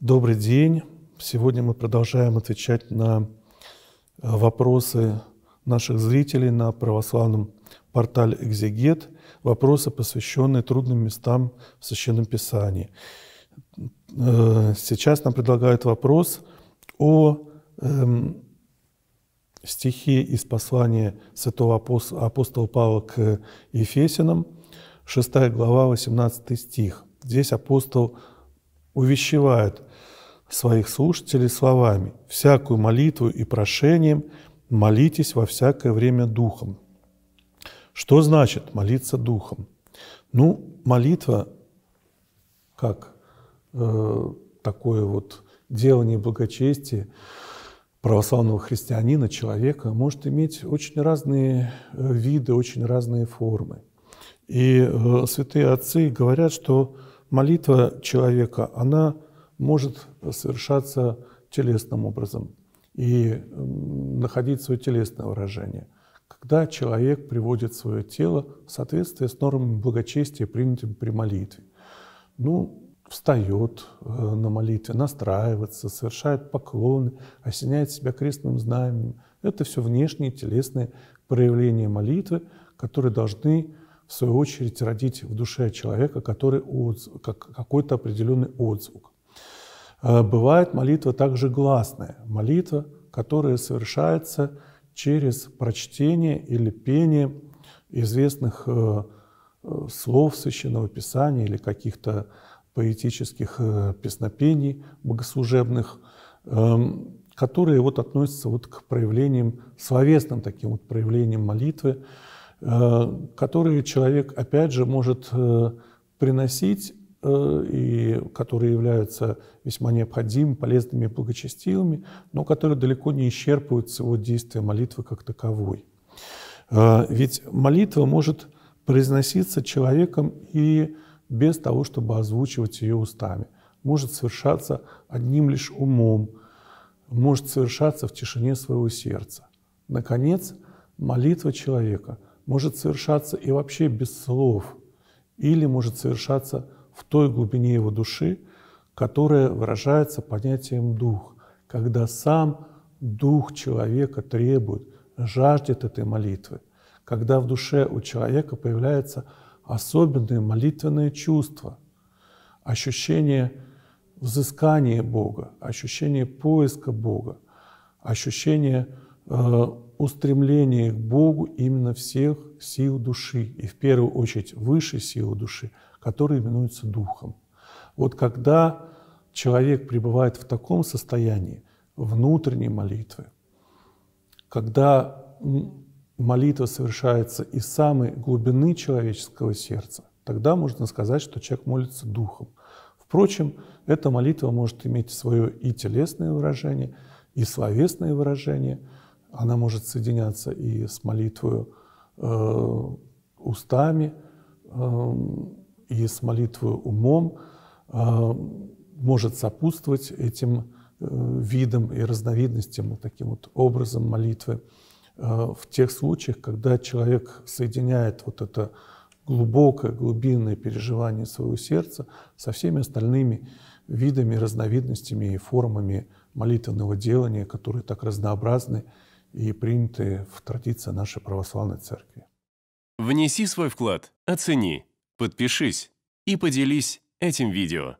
Добрый день. Сегодня мы продолжаем отвечать на э, вопросы наших зрителей на православном портале «Экзегет». Вопросы, посвященные трудным местам в Священном Писании. Э, сейчас нам предлагают вопрос о эм, стихе из послания святого апостола, Павла к Ефесинам, 6 глава, 18 стих. Здесь апостол увещевает своих слушателей словами «всякую молитву и прошением молитесь во всякое время Духом». Что значит молиться Духом? Ну, молитва как э, такое вот делание благочестия православного христианина, человека, может иметь очень разные э, виды, очень разные формы. И э, святые отцы говорят, что молитва человека, она может совершаться телесным образом и находить свое телесное выражение, когда человек приводит свое тело в соответствие с нормами благочестия, принятыми при молитве. Ну, встает э, на молитве, настраивается, совершает поклоны, осеняет себя крестным знаменем. Это все внешние телесные проявления молитвы, которые должны в свою очередь, родить в душе человека который отзыв, как, какой-то определенный отзвук. Э, бывает молитва также гласная, молитва, которая совершается через прочтение или пение известных э, э, слов Священного Писания или каких-то поэтических песнопений богослужебных, эм, которые вот относятся вот к проявлениям, словесным таким вот проявлениям молитвы, Э, которые человек, опять же, может э, приносить э, и которые являются весьма необходимыми, полезными благочестивыми, но которые далеко не исчерпывают всего действия молитвы как таковой. Ведь молитва может произноситься человеком и без того, чтобы озвучивать ее устами. Может совершаться одним лишь умом, может совершаться в тишине своего сердца. Наконец, молитва человека – может совершаться и вообще без слов, или может совершаться в той глубине его души, которая выражается понятием «дух», когда сам дух человека требует, жаждет этой молитвы, когда в душе у человека появляется особенные молитвенные чувства, ощущение взыскания Бога, ощущение поиска Бога, ощущение Э, устремление к Богу именно всех сил души, и в первую очередь высшей силы души, которые именуются духом. Вот когда человек пребывает в таком состоянии внутренней молитвы, когда молитва совершается из самой глубины человеческого сердца, тогда можно сказать, что человек молится духом. Впрочем, эта молитва может иметь свое и телесное выражение, и словесное выражение – она может соединяться и с молитвою э, устами, э, и с молитвою умом, э, может сопутствовать этим э, видам и разновидностям, вот таким вот образом молитвы. Э, в тех случаях, когда человек соединяет вот это глубокое, глубинное переживание своего сердца со всеми остальными видами, разновидностями и формами молитвенного делания, которые так разнообразны и приняты в традиції нашей православной церкви. Внеси свой вклад, оцени, подпишись и поделись этим видео.